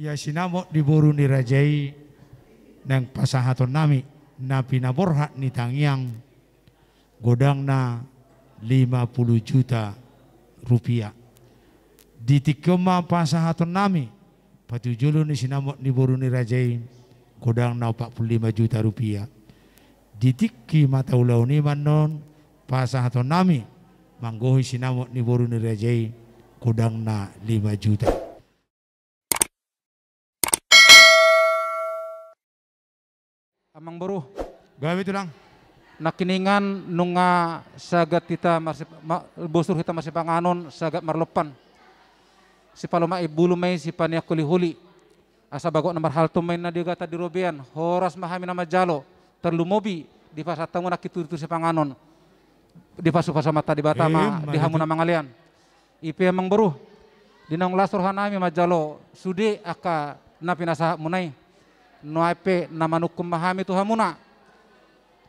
ya sinamok diburu Rajai nang pasahaton nami napi naborhat ni tangyang lima puluh juta rupiah ditikoma pasahaton nami patujulu ni sinamo diburu godang na 45 juta rupiah ditikki mata ulau ni manon pasahaton nami manggohi sinamok diburu godang na lima juta Amang Boruh. Gawe tulang. Nakiningan nunga sagat kita masih ma, bosur kita masih panganon sagat marlopan. Si paloma ibulu may si kuli huli. Asa bagok nomor hal tu main nadia gata robian. Horas mahami nama jalo. Terlumobi di pasar tangu nak itu itu si panganon. Di pasu pasar mata di batama eh, di hamun nama ngalian. IP amang boruh. Dinang lasur hanami majalo. Sude aka napinasa munai noape namanukum mahami tuhamuna.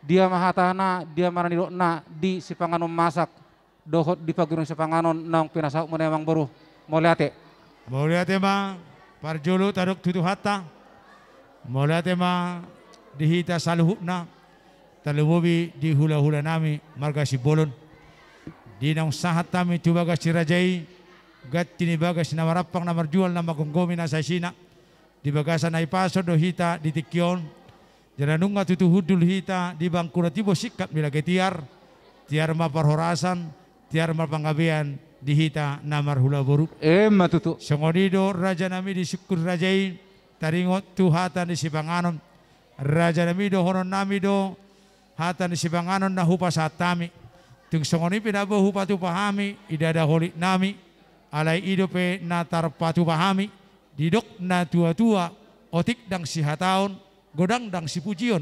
Dia mahatana, dia maranidokna di sipanganon masak. Dohot di pagurung sipanganon naung pinasau menemang mau lihat Moliate ma parjolo taruk tutu hatta. Moliate ma dihita saluhupna. Talubobi di hula-hula nami marga sibolon. Di nang sahat tami tubaga sirajai. Gat tini bagas namarapang namarjual namagonggomina sasina di bagasan ai paso do hita di tikion jana nunga tutu hudul hita di bangkura tibo sikat bila getiar tiar ma parhorasan tiar ma pangabean di hita namar hula boru eh matutu songodido raja nami di syukur rajai taringot tu hatan di sibanganon raja nami do honon nami do hatan di sibanganon na hupa satami tung songoni pidabo hupa tu pahami idada holik nami alai idope natar patu pahami didok na tua tua otik dang si hataun godang dang si pujion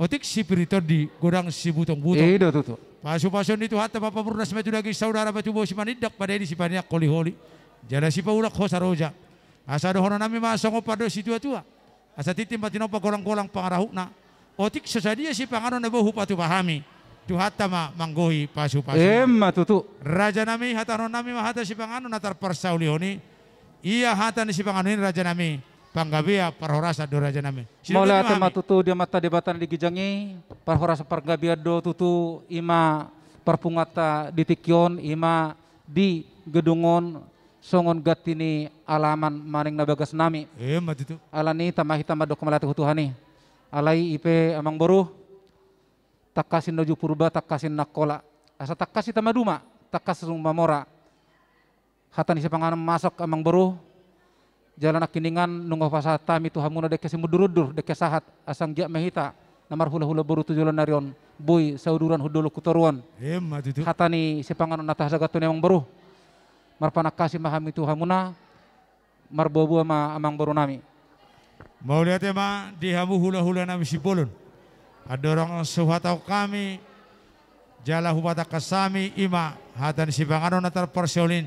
otik si pirito di godang si butong butong itu tuh pasu pasun itu hatta bapak purna semetu lagi saudara batu bos manidak pada ini si banyak koli holi jadi si paulak hosaroja asa dohono nami masongo pada si tua tua asa titim patinopa golang golang pangarahukna otik sesadia si panganon nebo patu pahami tu hatta ma manggohi pasu pasu emma tutu raja nami hatanon nami mahata si panganon natar persaulioni. Iya hatan ini raja nami. Panggabia ya, parhorasa do raja nami. Mola tema tutu dia mata debatan di gijangi parhorasa pargabia do tutu ima perpungata ditikion ima di gedungon songon gatini alaman maring nabagas nami. Eh matitu. Alani tamah hitam adok melati hutuhani. Alai ipe amang boruh takasin noju purba takasin nakola. Asa tak kasih tamaduma kasih rumah mora hatan isi pangan masuk emang baru jalan akiningan nunggu pasata mitu hamuna deke mudurudur deke sahat asang jak mehita namar hula hula beru tujuan narion bui sauduran hudulu kutoruan eh, hatani isi panganan natah zagatun emang baru marpana kasih maham itu hamuna marbobu ama amang baru nami mau lihat ya ma di hamu hula hula nami sipulun ada orang suhatau kami jalan hubata kasami ima hatan si panganan natar persiolin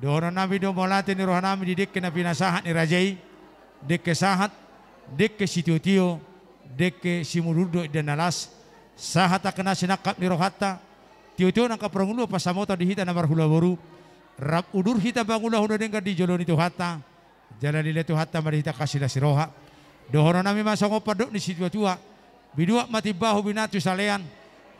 Dono nabi do bolate ni nami didik ke nabi nasahat ni rajai. ke sahat, ke situ tio dek ke simududo e dan alas Sahat tak kena sinakap ni rohata, Tio-tio nangka apa samota di hita namar hula boru. rap udur hita bangula hula dengka di ni tu hatta. di letu hatta mari hita kasih dasi roha, dono nami masongo padok ni situ tua. biduak mati bahu binatu salean.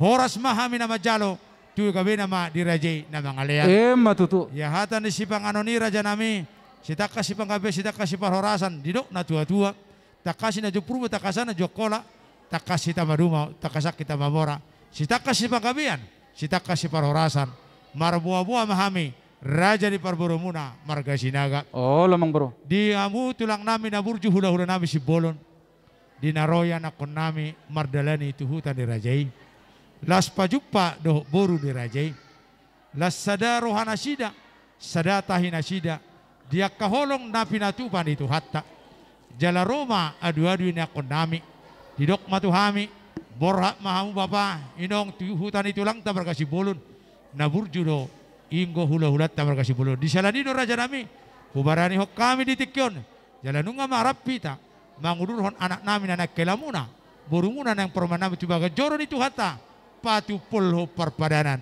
Horas mahami nama jalo tu kabe nama dirajai nama ngalean. Eh matutu. Ya hatan si panganoni raja nami. Sita kasih pangkabe, sita kasih parhorasan. Didok na tua tua. Tak kasih na jopurba, tak kasih na jokola. Tak kasih tama duma, tak kasih kita mamora. Sita kasih pangkabian, sita kasih parhorasan. Mar buah buah mahami. Raja di Parboromuna, Marga Sinaga. Oh, lamang bro. Di amu tulang nami na burju hula hula nami si bolon. Di naroya na kon nami, Mardalani itu hutan dirajai. Las pajupa doh boru dirajai. Las sada rohana sida. Sada tahina sida. Dia kaholong napi natupan itu hatta. Jala Roma adua adu nami. Didok matuhami. Borhak mahamu bapa. Inong hutan itu lang tak berkasih bolun. Nabur judo, Inggo hula hulat tak berkasih bolun. Di saladino raja nami. Hubarani hok kami ditikyon. Jala nunga marap pita. Mangudur hon anak nami anak kelamuna. Burunguna yang permana permanam baga joron itu hatta patu pulho perpadanan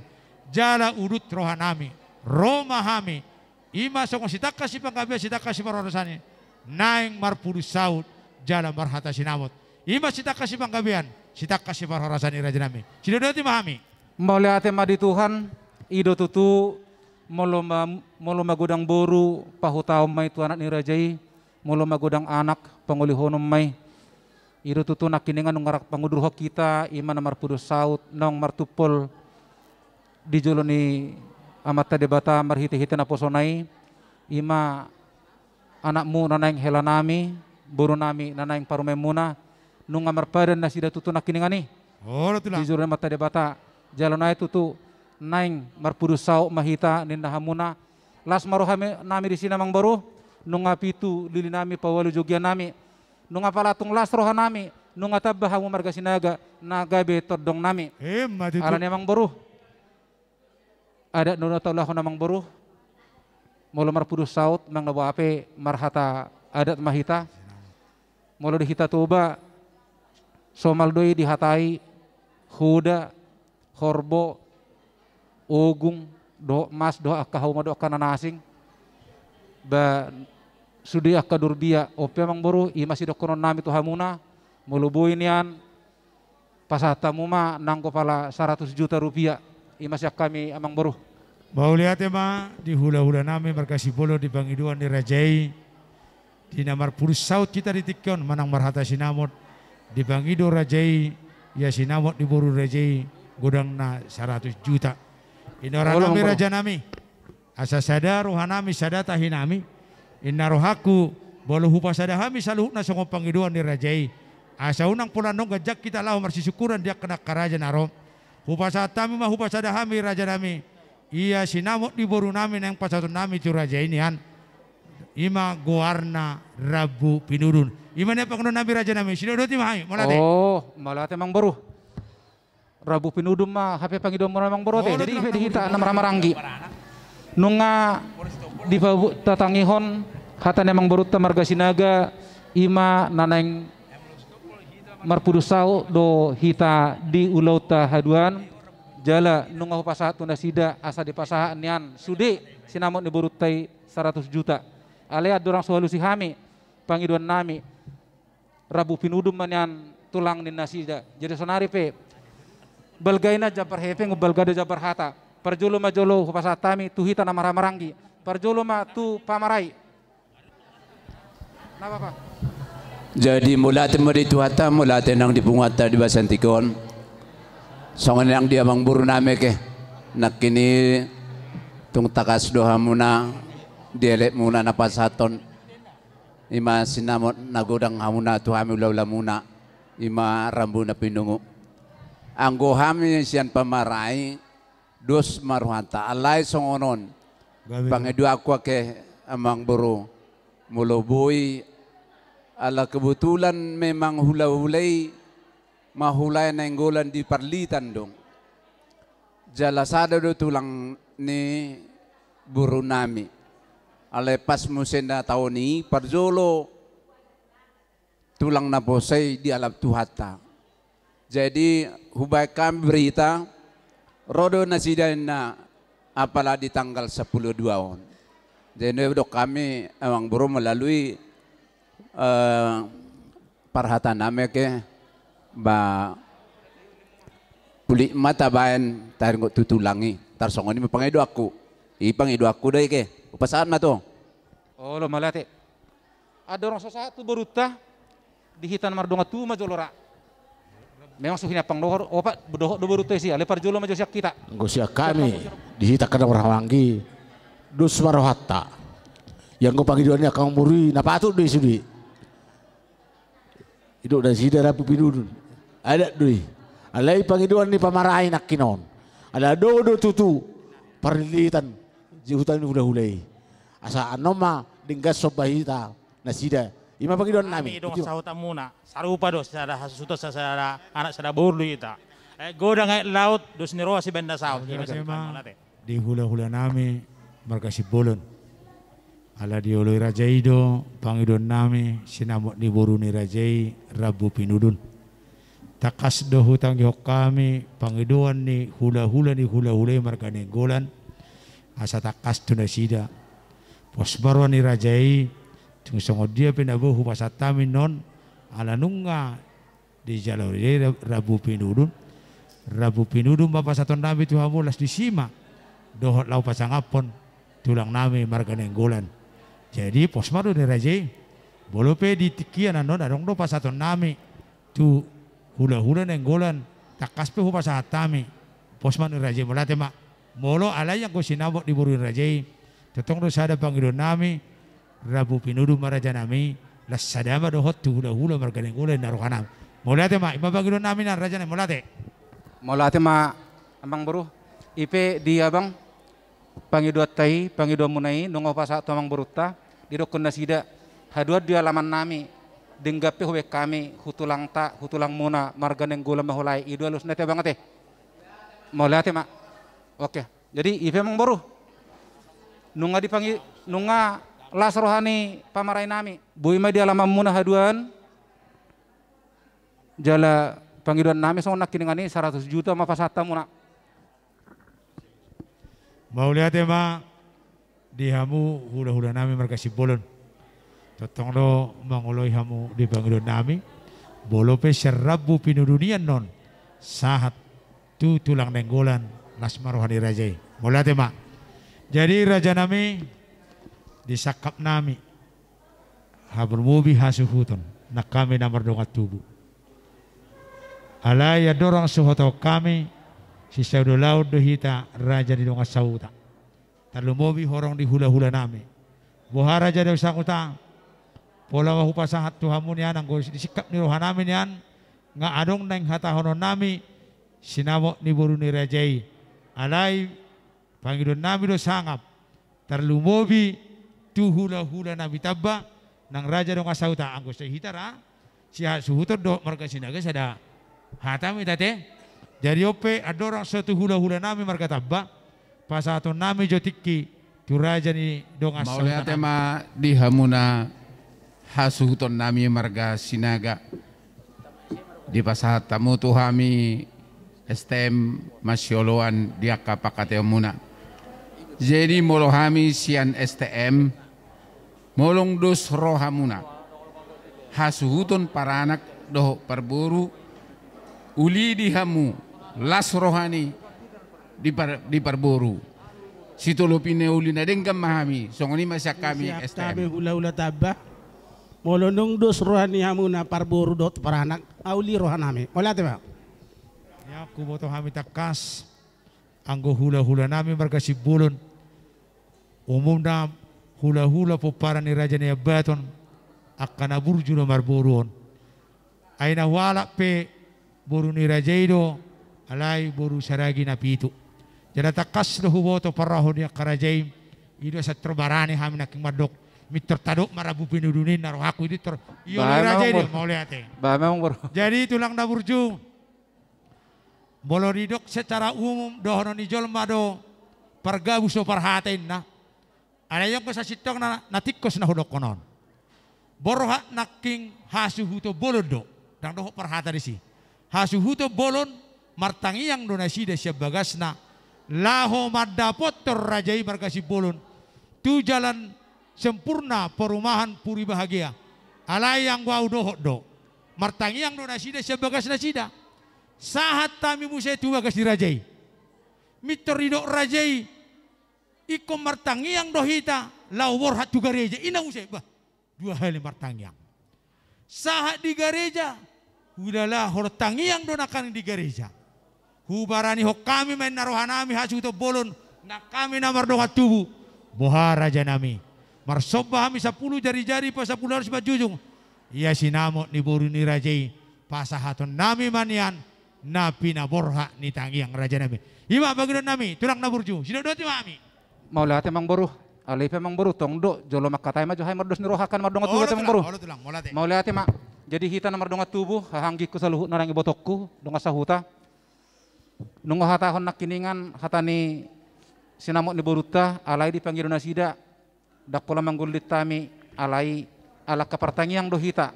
Jala udut rohanami. Roma hami. Ima sokong sitaka kasih pangkabia sitaka kasih parorasani. Naing marpulu saud. Jala marhata sinamut Ima sitaka si pangkabian. Sitaka si parorasani rajanami. Sidodoti mahami. ate madi Tuhan. Ido tutu. Moloma, moloma gudang boru. Pahutau mai tuanak nirajai. Moloma gudang anak. honom mai Iru tutu nakiningan ngarak pangudur hok kita iman amar pudu saut nong martupol dijuluni amata debata amar hiti hiti naposonai ima anakmu nanaing nami buru nami nanaing parumemuna nung amar padan nasida tutu nakiningan ni oh dijuluni amata debata jalanai tutu naing marpudu saut mahita ninda hamuna las maruhame nami di sini mang baru nung apitu lili nami pawalu jogia nami nunga palatung las rohanami nunga tabahamu marga sinaga, naga betor dong nami. Aran emang buruh Ada nuna taulah mang buruh mulu marpudus saut, mang nawa ape marhata adat mahita. mulu dihita tuba, somal doi dihatai, huda, horbo, ogung, do mas doa kahau doa kanan asing ba sudia durbia opi mang baru i masih dokonon nami tuh hamuna mulubuin pasah tamu ma nangko pala seratus juta rupiah i masih kami emang buruh. mau lihat ya ma di hula-hula nami berkasih bolo di Bangiduan di Rajai di nomor puluh saut kita di Tikon manang marhata sinamot di Bangidu Rajai ya sinamot di buru Rajai gudang na 100 juta Inorana nami raja nami. Asa sada ruhanami sada tahinami. Inarohaku bolu sada hami saluh na songo pangiduan di rajai. Asa unang pulanong gajak kita lau syukuran dia kena karaja narom. Hupasatami mah sada hami raja nami. Iya sinamuk di boru nami neng pasatun nami tu raja ini han. Ima guarna rabu pinurun. Ima ne pangno nabi raja nami. Sinodot ima hai malate. Oh, malate mang boru. Rabu pinudum mah HP pangiduan mang boru teh. Oh, jadi kita enam ranggi Nunga di tatangihon Hatan emang baruta marga sinaga ima naneng marpudusau do hita di ulauta haduan jala nungah pasah tunda sida asa di pasah nian sudi sinamon di burutai 100 juta alia dorang solusi hami pangiduan nami rabu pinudum manian tulang di nasida jadi sonari pe balgaina jabar hepe ngebalgada jabar hata perjolo majolo hupasa tami tuhita namara marangi perjolo ma tu pamarai jadi mulat meritu hata mulat nang dipungat di basantikon. Songan yang dia bang buru name ke. Nak kini tung takas doha muna dielek muna napas haton. Ima sinamot nagodang hamuna tuhami ulaula muna. Ima rambu na pinungu. anggo hami sian pamarai dos maruhanta. alai songonon. Pangedua aku ke amang buru. mulobui Ala kebetulan memang hula-hulai mahulai nenggolan di tandong dong. sada do tulang ni burunami ala pas musenda tahun ni parjolo tulang naposai di alap tuhata. Jadi hubai kami berita rodo nasidana apalah di tanggal 10 2 on. Jadi kami emang baru melalui Eh, parhatan ke, ba puli mata bayan tar ngot tutulangi tar songoni doaku, aku ipangido aku dai ke upasaan na to oh lo malate ada orang tu berutah di hitan mardonga tu majolora memang suhina pangdohor opa oh, bedohok do berutah sih ya. lepar jolo majo siak kita ngosia kami di hita kadang orang dus marohatta yang kau panggil dunia kau muri napa tu doi sini itu udah sih darah pipi dulu ada ada yang panggil ni pamarai nak kinon ada dodo tutu perlitan di hutan udah hulai asa anoma dengan denggas sobahita nasida ima panggil dunia nami dong nak sarupa dos sada hasuto sada anak sada burlu ita eh goda ngai laut dos niroa si benda saut di hula hula nami si bolon ala dioloi rajaido pangidon nami sinamot ni boruni rajai rabu pinudun takas do hutang jok kami pangiduan ni hula hula ni hula hula marga golan asa takas tuna sida pos barwan ni rajai tung songo dia pinabu tami non ala nunga di jalur rabu pinudun rabu pinudun bapa satu nabi di sima dohot lau pasang apon tulang nami marga nenggolan jadi posmaru raja, boleh pe di tikian anon dong do satu nami tu hula hula nenggolan takas kaspe hupa posman di raja melate mak molo alay yang nabok di burin raja tetong do sada panggil nami rabu pinudu maraja nami las sadama do hot tu hula hula nenggolan naruhanam molate mak ima panggil nami na raja ne molate molate mak abang buruh ipe dia bang pangidot tai pangidot munai nungo pasak tomang buruta di dokun nasida hadua dua laman nami denggapi huwe kami hutulang ta hutulang muna neng gula mahulai idua lu nete banget eh mau lihat ya mak oke jadi ipe emang baru nunga dipanggil nunga las rohani pamarai nami bu ima dia alaman muna haduan jala panggilan nami so nak kini 100 juta ma fasata muna mau lihat ya mak di hamu hula-hula nami mereka si bolon. Totong lo mangoloi hamu di bangunan nami. Bolope serabu pinu dunia non. Sahat tu tulang nenggolan las marohani rajai. Mulai tema. Jadi raja nami disakap nami. Habur mubi hasuhuton. Nak kami namar dongat tubuh. Alaya dorong suhoto kami. si saudara laut dohita raja di dongat sautak talumobi horong di hula-hula nami. Buhara jadi usang utang. Pola wahu pasahat tuhamun nang ang disikap ni rohan namin yan, nga adong hata hatahonon nami, sinamo ni buru ni rejay. Alai pangidon nami do sangap, Talumobi tu hula-hula nami tabba, nang raja dong utang. Anggus gusto hitara, siya suhutor do marga sinaga sada hatami tate, jadi ope adorang satu hula-hula nami marga tabba, pasato nami jotiki turaja ni dong asal maulaya tema di hamuna hasuhuton nami marga sinaga di pasat tamu tuhami STM masyoloan kapakate pakateomuna jadi molohami sian STM molong dos rohamuna hasuhuton para anak doh perburu uli dihamu las rohani diper, diperburu. Situ lo pinaulina din kan mahami. Songoni masya kami Siap STM. Kami hula-hula tabah. Molonong dos rohani hamu na parburu dot paranak. Auli rohanami. Wala tiba? Ya aku boto hami takas. Anggo hula-hula nami Umum na hula-hula popara ni raja ni abaton. Akan abur na marburuon. Aina wala pe boru ni rajaido alai boru saragi na pituk janata kasluhu woto parahu dia karajai ido saya terbarani hamna king madok mitor taduk marabu pinudunin naruh aku itu ter iyo raja ini mau lihat eh. bah memang bro jadi tulang daburju boloridok secara umum dohono jol mado pergabu so perhatiin na ada yang kosa sitok na natikos na hudok konon boroha naking hasuhuto bolodo dan doho si hasuhu hasuhuto bolon martangi yang donasi bagas nak. Laho mardapot terrajai bulun. Tu jalan sempurna perumahan puri bahagia. Alai yang wau doh do. Martangi yang do nasida sebagas nasida. Sahat tami musa tu bagas dirajai. Miteridok rajai. Iko martangi yang dohita. Lau warhat juga gereja Ina musai bah. Dua hal martangi yang. Sahat di gareja. Udahlah hortangi yang donakan di gareja hubarani main men hasu itu bolon na kami na mardoha tubu boharaja mar marsobba kami sepuluh jari-jari pas sepuluh harus bajujung ia sinamo ni buru ni rajai pasahaton nami manian napi na borha ni yang raja nami ima bagian nami tulang na burju sino doti mami maulah temang boruh, alif emang boruh, tong do jolo makatai maju hai mar nirohakan tubuh emang temang mau maulah emak, jadi hita na mardonga tubuh hanggiku saluhut narangi botokku donga sahuta nunggu hata nak kiningan hata ni sinamuk ni boruta alai di panggil nasida pola manggulit tami alai ala yang dohita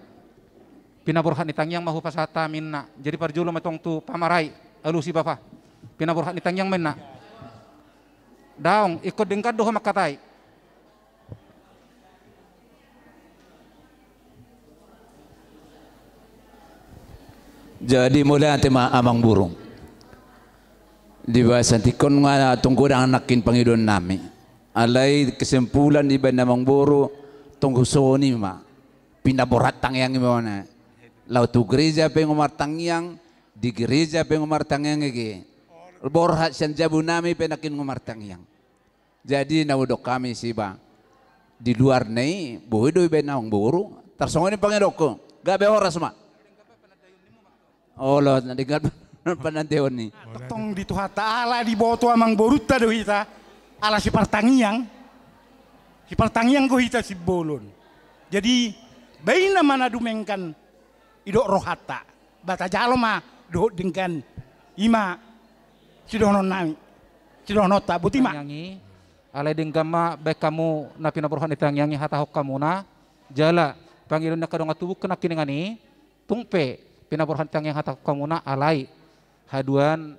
pinaburhan ni yang mahu pasata minna jadi parjulu metong tu pamarai alusi bapa pinaburhan ni yang minna daong ikut dengkat doho makatai jadi mulai tema amang burung Diba sa tikon nga tungkol ang nakin Panginoon nami. Alay kesimpulan di ba namang buru, tungkol soni ma. tang yang imo na. tu gereja tang yang di gereja tang yang lagi. Borhat siyan jabu nami penakin tang yang. Jadi naudok kami si bang. Di luar nei buhido iba namang buru, Tersongon ni Panginoon ko. Gabe oras ma. Oh, Lord, nadigat pa. panandeon ni. Tong di Tuhan Ta'ala di bawah tua mang boruta do hita. Ala si partangiang. Si partangiang ko hita si bolon. Jadi baina mana dumengkan idok rohata. Bata jalo ma do dengan ima sidono nami. Sidono ta butima. Tangiangi. Ala ma baik kamu napi itang yangi hata kamu na jala panggilan na kadong tubuh kena kiningani tungpe pinaburhan yang hata kamu na alai haduan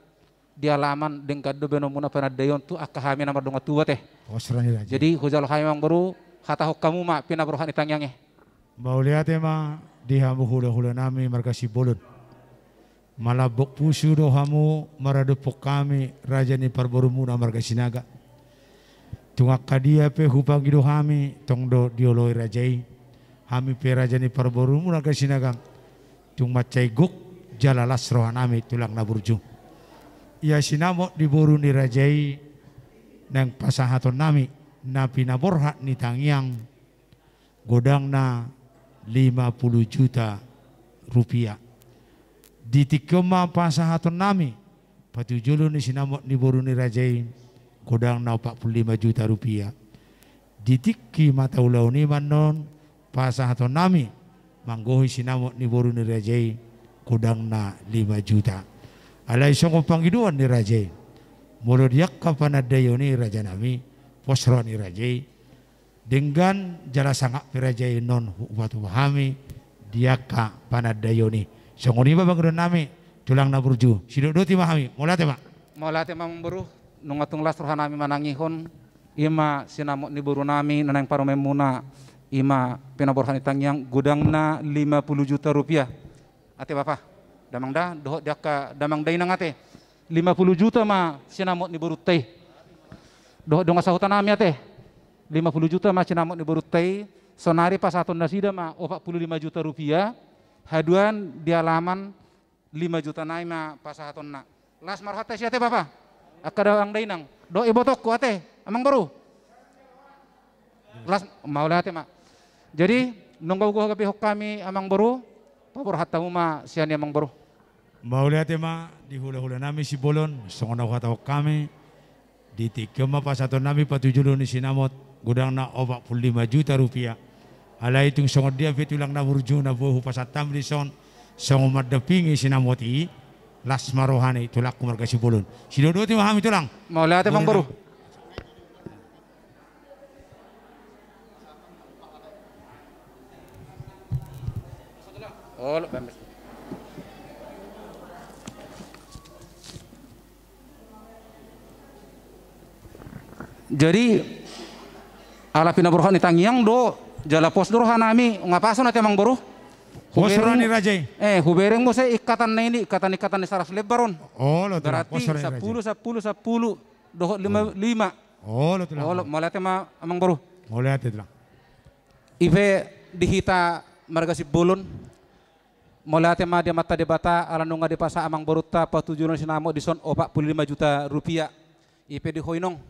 di alaman dengan dobe nomuna penadayon tu akahami nama dongat tua teh. Oh, Jadi hujal yang baru kata kamu mak pina yang eh. Mau lihat ya mak dihamu hula hula nami si bolot. Malabok pusu dohamu pok kami raja ni parborumuna si naga. Tungak kadia pe hupang gido kami tong do dioloi rajai. Hami pe raja ni parborumuna si naga. Tung macai guk jalalas rohanami tulang naburju ia sinamo diburu nirajai neng pasahaton nami napi naborhat ni tangiang godangna puluh juta rupiah di ditikema pasahaton nami patujulu ni sinamo diburu nirajai godangna lima juta rupiah di tiki mata ulau ni manon pasahaton nami manggohi sinamo diburu nirajai kudang na 5 juta. Alai songo kong ni Raja. Mulu Mulod yak kapanadayo ni Raja nami, posro ni Raja. Dengan jalan ni raja non hami, dia ka panadayo ni. Sanguni ba bang nami, tulang na burju. Sinudoti mahami, mula tema. Mula tema memburu, nungatung las lasruhan nami manangihon, ima sinamot ni buru nami, nanang parumemuna, ima pinaborhan itang yang gudang na 50 juta rupiah ate bapa damang da doh ka damang dai nang ate 50 juta ma sinamot ni teh, doh dong asa hutan ami ate 50 juta ma sinamot ni teh, sonari pas satu nasida ma 45 juta rupiah haduan di halaman 5 juta ma pas satu na las marhata si ate bapa akada ang dai nang do ibotok ku ate amang baru las maula ate ma jadi nunggu gua kami amang baru Pabor hatahuma siyan yang Mau lihat ya, di hula-hula nami si Bolon, songonaw hataw kami, di tikema pas satu nami patujulon ni Sinamot, gudang na obak pul lima juta rupiah. Ala itu songod dia fitulang na burju na buhu pa sa son songod madapingi Sinamot i, las marohani tulak kumarga si Bolon. Sinodoti mahami tulang. Maulati mangbaro. Oh, Jadi ala pina burhan yang do jala pos durhan ami ngapasun ate mang buruh? Hubereng, raja. Eh, hubereng mo saya ikatan na ini, ikatan-ikatan ni Saraf Lebaron. Oh, lo Berarti sepuluh, sepuluh, sepuluh, doh lima, lima. Oh, lo tulah. Oh, lo, malah tema amang baru. Malah lah. Ibe dihita marga si Bolon. Mulate ma di mata debata nunga di pasar amang boruta patujuran sinamo puluh 45 juta rupiah. ip di hoinong.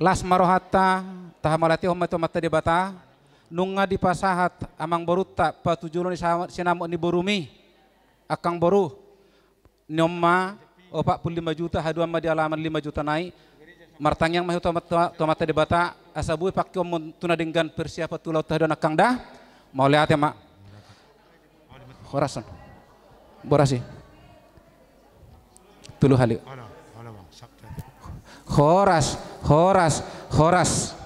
Las marohata tahamalati homato mata debata nunga di pasahat amang boruta patujuran sinamo ni borumi akang boru nyoma opak 45 juta haduan ma di alaman 5 juta naik martang yang mahu tomata debata asabui pakai tuna dengan persiapa tulau tahdon akang dah mau lihat ya mak Khorasan. Borasi. Tulu halu. horas, horas. khoras.